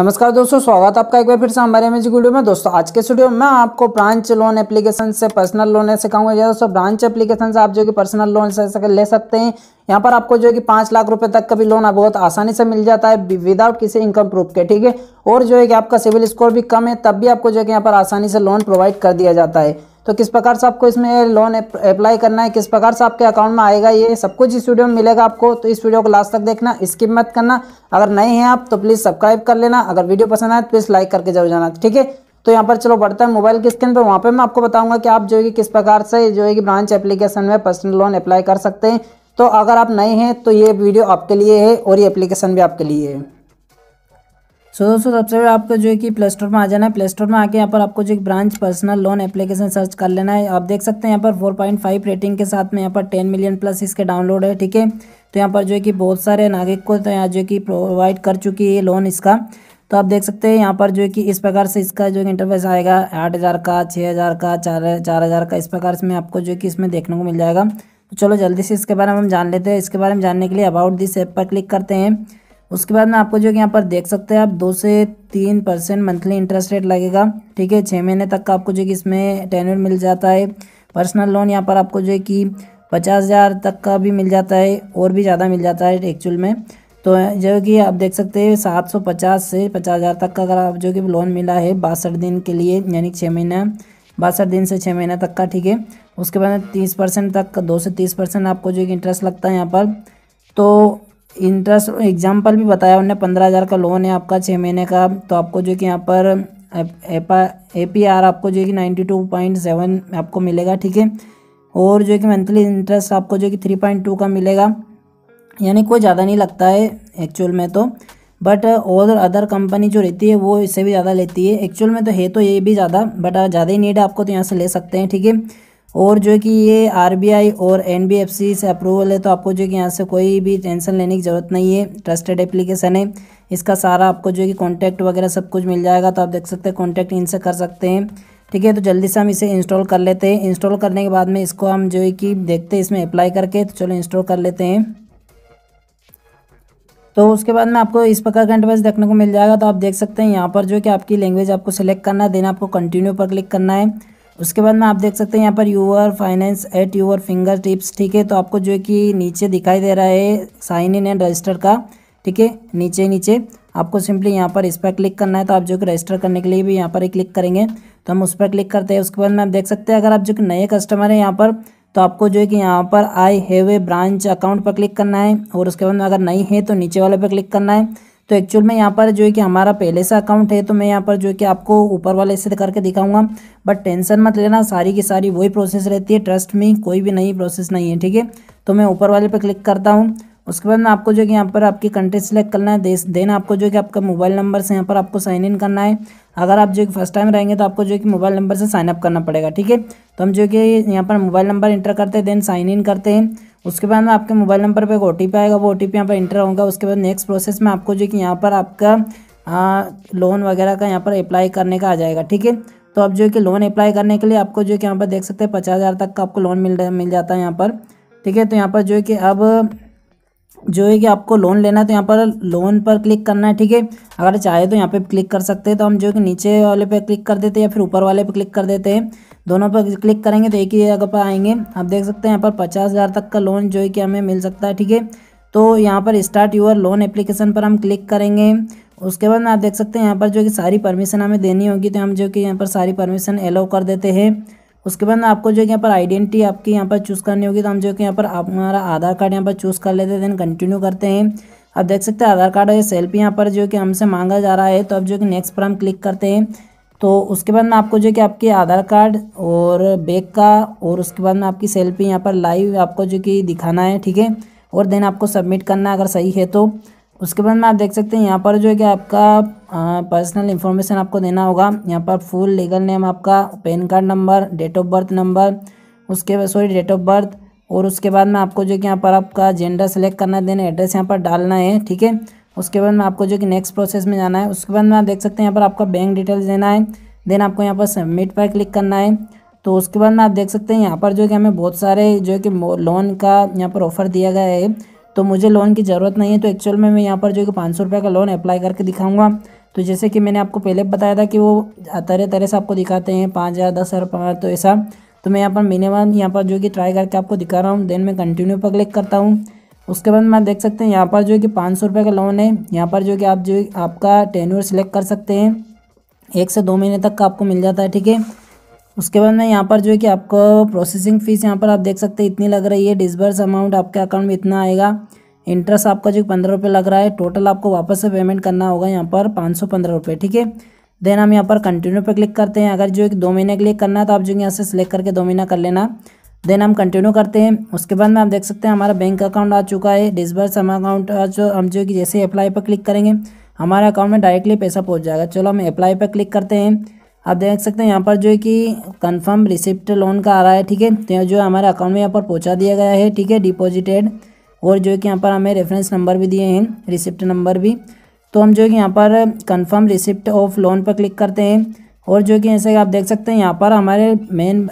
नमस्कार दोस्तों स्वागत आपका एक बार फिर से हमारे एम वीडियो में दोस्तों आज के स्टूडियो में आपको ब्रांच लोन एप्लीकेशन से पर्सनल लोन सिखाऊंगा या दोस्तों ब्रांच एप्लीकेशन से आप जो कि पर्सनल लोन ले सकते हैं यहाँ पर आपको जो है कि पाँच लाख रुपए तक का भी लोन बहुत आसानी से मिल जाता है विदाउट किसी इनकम प्रूफ के ठीक है और जो है कि आपका सिविल स्कोर भी कम है तब भी आपको जो है कि यहाँ पर आसानी से लोन प्रोवाइड कर दिया जाता है तो किस प्रकार से आपको इसमें लोन अप्लाई करना है किस प्रकार से आपके अकाउंट में आएगा ये सब कुछ इस वीडियो में मिलेगा आपको तो इस वीडियो को लास्ट तक देखना स्किप मत करना अगर नए हैं आप तो प्लीज़ सब्सक्राइब कर लेना अगर वीडियो पसंद आए तो प्लीज़ लाइक करके जरूर जाना ठीक है तो यहाँ पर चलो बढ़ता है मोबाइल की स्क्रीन पर वहाँ पर मैं आपको बताऊँगा कि आप जो है कि किस प्रकार से जो है कि ब्रांच एप्लीकेशन में पर्सनल लोन अप्लाई कर सकते हैं तो अगर आप नए हैं तो ये वीडियो आपके लिए है और ये एप्लीकेशन भी आपके लिए है सो so, दोस्तों सबसे पहले आपको जो है कि प्ले स्टोर में आ जाना है प्ले स्टोर में आके यहाँ पर आपको जो एक branch personal loan application search कर लेना है आप देख सकते हैं यहाँ पर फोर पॉइंट फाइव रेटिंग के साथ में यहाँ पर टेन मिलियन प्लस इसके डाउनलोड है ठीक है तो यहाँ पर जो है कि बहुत सारे नागरिक को तो यहाँ जो कि प्रोवाइड कर चुकी है लोन इसका तो आप देख सकते हैं यहाँ पर जो है कि इस प्रकार से इसका जो इंटरफेस आएगा आठ हज़ार का छः हज़ार का चार चार हज़ार का इस प्रकार से आपको जो है कि इसमें देखने को मिल जाएगा तो चलो जल्दी से इसके बारे में हम जान लेते हैं इसके बारे में जानने के लिए अबाउट दिस ऐप पर क्लिक करते हैं उसके बाद में आपको जो यहाँ पर देख सकते हैं आप दो से तीन परसेंट मंथली इंटरेस्ट रेट लगेगा ठीक है छः महीने तक का आपको जो कि इसमें टेनर मिल जाता है पर्सनल लोन यहाँ पर आपको जो है कि पचास हज़ार तक का भी मिल जाता है और भी ज़्यादा मिल जाता है एक्चुअल में तो जो कि आप देख सकते हैं सात सौ पचास से पचास हज़ार तक का अगर आप जो कि लोन मिला है बासठ दिन के लिए यानी छः महीना बासठ दिन से छः महीना तक का ठीक है उसके बाद तीस परसेंट तक दो से तीस परसेंट आपको जो कि इंटरेस्ट लगता है यहाँ पर तो इंटरेस्ट एग्जाम्पल भी बताया उन्होंने पंद्रह हज़ार का लोन है आपका छः महीने का तो आपको जो कि यहाँ पर ए पी आर आपको जो कि नाइन्टी टू पॉइंट सेवन आपको मिलेगा ठीक है और जो कि मंथली इंटरेस्ट आपको जो कि थ्री पॉइंट टू का मिलेगा यानी कोई ज़्यादा नहीं लगता है एक्चुअल में तो बट और अदर कंपनी जो रहती है वो इससे भी ज़्यादा लेती है एक्चुअल में तो है तो ये भी ज़्यादा बट ज़्यादा ही नीड है आपको तो यहाँ से ले सकते हैं ठीक है और जो कि ये आरबीआई और एनबीएफसी से अप्रूवल है तो आपको जो कि यहाँ से कोई भी टेंशन लेने की ज़रूरत नहीं है ट्रस्टेड एप्लीकेशन है इसका सारा आपको जो कि कॉन्टैक्ट वगैरह सब कुछ मिल जाएगा तो आप देख सकते हैं कॉन्टैक्ट इनसे कर सकते हैं ठीक है तो जल्दी से हम इसे इंस्टॉल कर लेते हैं इंस्टॉल करने के बाद में इसको हम जो है कि देखते हैं इसमें अप्लाई करके तो चलो इंस्टॉल कर लेते हैं तो उसके बाद में आपको इस प्रकार का इंटरफेस देखने को मिल जाएगा तो आप देख सकते हैं यहाँ पर जो कि आपकी लैंग्वेज आपको सिलेक्ट करना है देन आपको कंटिन्यू पर क्लिक करना है उसके बाद में आप देख सकते हैं यहाँ पर your finance at your fingertips ठीक है तो आपको जो है कि नीचे दिखाई दे रहा है साइन इन एंड रजिस्टर का ठीक है नीचे नीचे आपको सिंपली यहाँ पर इस पर क्लिक करना है तो आप जो कि रजिस्टर करने के लिए भी यहाँ पर ही क्लिक करेंगे तो हम उस पर क्लिक करते हैं उसके बाद में आप देख सकते हैं अगर आप जो कि नए कस्टमर हैं यहाँ पर तो आपको जो है कि यहाँ पर I have a branch account पर क्लिक करना है और उसके बाद में अगर नहीं है तो नीचे वाले पर क्लिक करना है तो एक्चुअल में यहाँ पर जो है कि हमारा पहले से अकाउंट है तो मैं यहाँ पर जो है कि आपको ऊपर वाले से करके दिखाऊंगा बट टेंशन मत लेना सारी की सारी वही प्रोसेस रहती है ट्रस्ट में कोई भी नई प्रोसेस नहीं है ठीक है तो मैं ऊपर वाले पर क्लिक करता हूँ उसके बाद में आपको जो है कि यहाँ पर आपकी कंट्री सेलेक्ट करना है देश देन आपको जो है कि आपका मोबाइल नंबर से यहाँ पर आपको साइन इन करना है अगर आप जो है फर्स्ट टाइम रहेंगे तो आपको जो है कि मोबाइल नंबर से साइन अप करना पड़ेगा ठीक है तो हम जो है कि यहाँ पर मोबाइल नंबर इंटर करते हैं देन साइन इन करते हैं उसके बाद में आपके मोबाइल नंबर पर एक ओ आएगा वो ओ टी यहाँ पर इंटर होगा उसके बाद नेक्स्ट प्रोसेस में आपको जो कि यहाँ पर आपका लोन वगैरह का यहाँ पर अप्लाई करने का आ जाएगा ठीक है तो अब जो कि लोन अप्लाई करने के लिए आपको जो कि यहाँ पर देख सकते हैं पचास हज़ार तक का आपको लोन मिल मिल जाता है यहाँ पर ठीक है तो यहाँ पर जो कि अब जो है कि आपको लोन लेना है तो यहाँ पर लोन पर क्लिक करना है ठीक है अगर चाहे तो यहाँ पे क्लिक कर सकते हैं तो हम जो है कि नीचे वाले पे क्लिक कर देते हैं या फिर ऊपर वाले पे क्लिक कर देते हैं दोनों पर क्लिक करेंगे तो एक ही जगह पर आएंगे आप देख सकते हैं यहाँ पर पचास हज़ार तक का लोन जो है कि हमें मिल सकता है ठीक है तो यहाँ पर स्टार्ट यूर लोन एप्लीकेशन पर हम क्लिक करेंगे उसके बाद आप देख सकते हैं यहाँ पर जो कि सारी परमिशन हमें देनी होगी तो हम जो कि यहाँ पर सारी परमिशन अलाउ कर देते हैं उसके बाद आपको जो है यहाँ पर आइडेंटिटी आपकी यहाँ पर चूज़ करनी होगी तो हम जो कि यहाँ पर आप हमारा आधार कार्ड यहाँ पर चूज़ कर लेते हैं देन कंटिन्यू करते हैं आप देख सकते हैं आधार कार्ड और सेल्फी यहाँ पर जो कि हमसे मांगा जा रहा है तो अब जो कि नेक्स्ट पर हम क्लिक करते हैं तो उसके बाद में आपको जो कि आपके आधार कार्ड और बैग का और उसके बाद में आपकी सेल्फी यहाँ पर लाइव आपको जो कि दिखाना है ठीक है और देन आपको सबमिट करना है अगर सही है तो उसके बाद में आप देख सकते हैं यहाँ पर जो है कि आपका पर्सनल इन्फॉर्मेशन आपको देना होगा यहाँ पर फुल लीगल नेम आपका PAN card number date of birth number उसके बाद सॉरी डेट ऑफ बर्थ और उसके बाद में आपको जो कि यहाँ पर आपका जेंडर सेलेक्ट करना देना एड्रेस यहाँ पर डालना है ठीक है उसके बाद में आपको जो कि नेक्स्ट प्रोसेस में जाना है उसके बाद में आप देख सकते हैं यहाँ पर आपका बैंक डिटेल्स देना है देन आपको यहाँ पर सबमिट पर क्लिक करना है तो उसके बाद में आप देख सकते हैं यहाँ पर जो कि हमें बहुत सारे जो कि लोन का यहाँ पर ऑफर दिया गया है तो मुझे लोन की ज़रूरत नहीं है तो एक्चुअल में मैं यहाँ पर जो है पाँच सौ रुपये का लोन अप्लाई करके दिखाऊँगा तो जैसे कि मैंने आपको पहले बताया था कि वो तरह तरह से आपको दिखाते हैं पाँच हज़ार दस हज़ार तो ऐसा तो मैं यहाँ पर मिनिमम यहाँ पर जो कि ट्राई करके आपको दिखा रहा हूँ देन मैं कंटिन्यू पर क्लिक करता हूँ उसके बाद मैं देख सकते हैं यहाँ पर जो है कि पाँच सौ रुपये का लोन है यहाँ पर जो कि आप जो आपका टेन्यूर सेलेक्ट कर सकते हैं एक से दो महीने तक का आपको मिल जाता है ठीक है उसके बाद में यहाँ पर जो है कि आपको प्रोसेसिंग फ़ीस यहाँ पर आप देख सकते हैं इतनी लग रही है डिसबर्स अमाउंट आपके अकाउंट में इतना आएगा इंटरेस्ट आपका जो पंद्रह रुपये लग रहा है टोटल आपको वापस से पेमेंट करना होगा यहाँ पर पाँच सौ पंद्रह रुपये ठीक है देन हम यहाँ पर कंटिन्यू पर क्लिक करते हैं अगर जो एक दो महीने के लिए करना है तो आप जो यहाँ से सिलेक्ट करके दो महीना कर लेना देन हम कंटिन्यू करते हैं उसके बाद में आप देख सकते हैं हमारा बैंक अकाउंट आ चुका है डिसबर्स हम अकाउंट जो हम जो कि जैसे अप्लाई पर क्लिक करेंगे हमारे अकाउंट में डायरेक्टली पैसा पहुँच जाएगा चलो हम अप्लाई पर क्लिक करते हैं आप देख सकते हैं यहाँ पर जो है कि कंफर्म रिसिप्ट लोन का आ रहा है ठीक है तो जो है हमारे अकाउंट में यहाँ पर पहुँचा दिया गया है ठीक है डिपॉजिटेड और जो है कि यहाँ पर हमें रेफरेंस नंबर भी दिए हैं रिसिप्ट नंबर भी तो हम जो है कि यहाँ पर कंफर्म रिसिप्ट ऑफ लोन पर क्लिक करते हैं और जो कि जैसे आप देख सकते हैं यहाँ पर हमारे मेन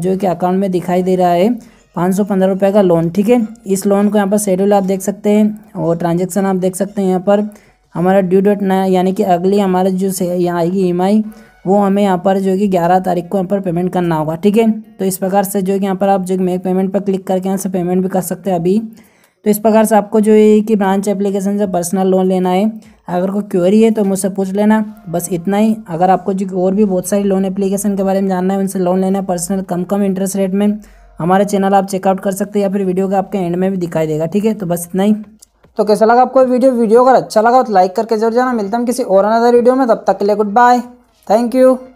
जो कि अकाउंट में दिखाई दे रहा है पाँच सौ पंद्रह रुपये का लोन ठीक है इस लोन को यहाँ पर शेड्यूल आप देख सकते हैं और ट्रांजेक्शन आप देख सकते हैं यहाँ पर हमारा ड्यू डेट यानी कि अगली हमारे जो यहाँ आएगी ई वो हमें यहाँ पर जो कि ग्यारह तारीख को यहाँ पर पेमेंट करना होगा ठीक है तो इस प्रकार से जो कि यहाँ पर आप जो मेक पेमेंट पर क्लिक करके यहाँ से पेमेंट भी कर सकते हैं अभी तो इस प्रकार से आपको जो है कि ब्रांच एप्लीकेशन से पर्सनल लोन लेना है अगर कोई क्वेरी है तो मुझसे पूछ लेना बस इतना ही अगर आपको जो और भी बहुत सारी लोन एप्लीकेशन के बारे में जानना है उनसे लोन लेना है पर्सनल कम कम इंटरेस्ट रेट में हमारे चैनल आप चेकआउट कर सकते हैं या फिर वीडियो का आपके एंड में भी दिखाई देगा ठीक है तो बस इतना ही तो कैसा लगा आपको वीडियो वीडियो अगर अच्छा लगा तो लाइक करके जरूर जाना मिलता हूँ किसी और अनदर वीडियो में तब तक के लिए गुड बाय Thank you.